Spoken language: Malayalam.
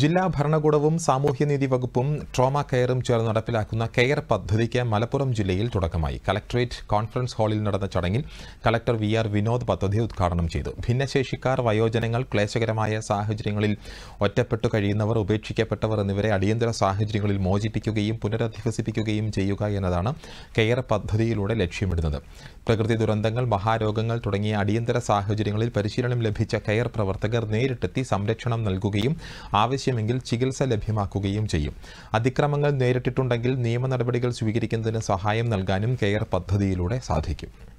ജില്ലാ ഭരണകൂടവും സാമൂഹ്യനീതി വകുപ്പും ട്രോമ കെയറും ചേർന്ന് നടപ്പിലാക്കുന്ന കെയർ പദ്ധതിക്ക് മലപ്പുറം ജില്ലയിൽ തുടക്കമായി കളക്ടറേറ്റ് കോൺഫറൻസ് ഹാളിൽ നടന്ന ചടങ്ങിൽ കലക്ടർ വി ആർ വിനോദ് പദ്ധതി ഉദ്ഘാടനം ചെയ്തു ഭിന്നശേഷിക്കാർ വയോജനങ്ങൾ ക്ലേശകരമായ സാഹചര്യങ്ങളിൽ ഒറ്റപ്പെട്ടു കഴിയുന്നവർ ഉപേക്ഷിക്കപ്പെട്ടവർ എന്നിവരെ അടിയന്തര സാഹചര്യങ്ങളിൽ മോചിപ്പിക്കുകയും പുനരധിവസിപ്പിക്കുകയും ചെയ്യുക എന്നതാണ് കെയർ പദ്ധതിയിലൂടെ ലക്ഷ്യമിടുന്നത് പ്രകൃതി ദുരന്തങ്ങൾ മഹാരോഗങ്ങൾ തുടങ്ങിയ അടിയന്തര സാഹചര്യങ്ങളിൽ പരിശീലനം ലഭിച്ച കെയർ പ്രവർത്തകർ നേരിട്ടെത്തി സംരക്ഷണം നൽകുകയും ആവശ്യ ആവശ്യമെങ്കിൽ ചികിത്സ ലഭ്യമാക്കുകയും ചെയ്യും അതിക്രമങ്ങൾ നേരിട്ടിട്ടുണ്ടെങ്കിൽ നിയമ നടപടികൾ സ്വീകരിക്കുന്നതിന് സഹായം നൽകാനും കെയർ പദ്ധതിയിലൂടെ സാധിക്കും